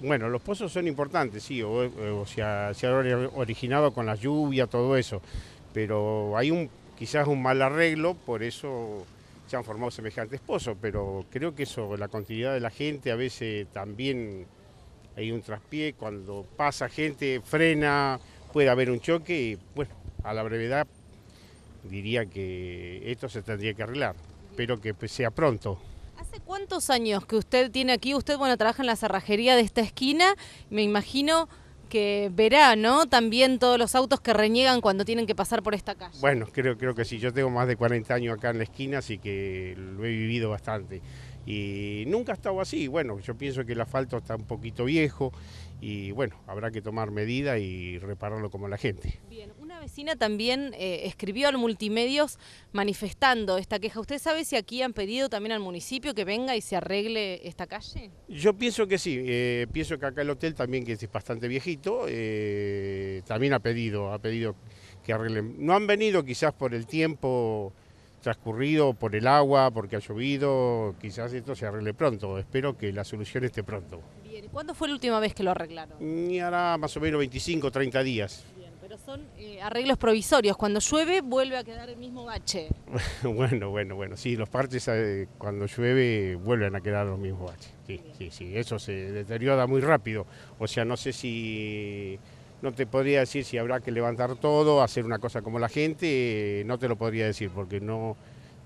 Bueno, los pozos son importantes, sí, o, sea, eh, se ha originado con la lluvia, todo eso, pero hay un quizás un mal arreglo, por eso se han formado semejantes pozos, pero creo que eso, la continuidad de la gente, a veces también hay un traspié, cuando pasa gente, frena, puede haber un choque y bueno, a la brevedad diría que esto se tendría que arreglar, pero que pues, sea pronto. ¿Hace cuántos años que usted tiene aquí? Usted, bueno, trabaja en la cerrajería de esta esquina. Me imagino que verá, ¿no? También todos los autos que reniegan cuando tienen que pasar por esta calle. Bueno, creo, creo que sí. Yo tengo más de 40 años acá en la esquina, así que lo he vivido bastante y nunca ha estado así. Bueno, yo pienso que el asfalto está un poquito viejo y bueno, habrá que tomar medidas y repararlo como la gente. Bien, una vecina también eh, escribió al Multimedios manifestando esta queja. ¿Usted sabe si aquí han pedido también al municipio que venga y se arregle esta calle? Yo pienso que sí, eh, pienso que acá el hotel también, que es bastante viejito, eh, también ha pedido, ha pedido que arreglen. No han venido quizás por el tiempo transcurrido por el agua, porque ha llovido, quizás esto se arregle pronto. Espero que la solución esté pronto. Bien, ¿cuándo fue la última vez que lo arreglaron? Mm, y hará más o menos 25, 30 días. pero son eh, arreglos provisorios. Cuando llueve vuelve a quedar el mismo bache. bueno, bueno, bueno. Sí, los parches eh, cuando llueve vuelven a quedar los mismos baches. Sí, sí, sí. Eso se deteriora muy rápido. O sea, no sé si no te podría decir si habrá que levantar todo, hacer una cosa como la gente, eh, no te lo podría decir porque no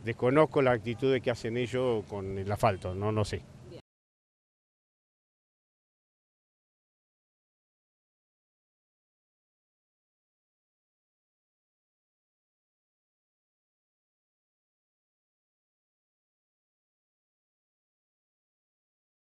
desconozco la actitud que hacen ellos con el asfalto, no, no sé.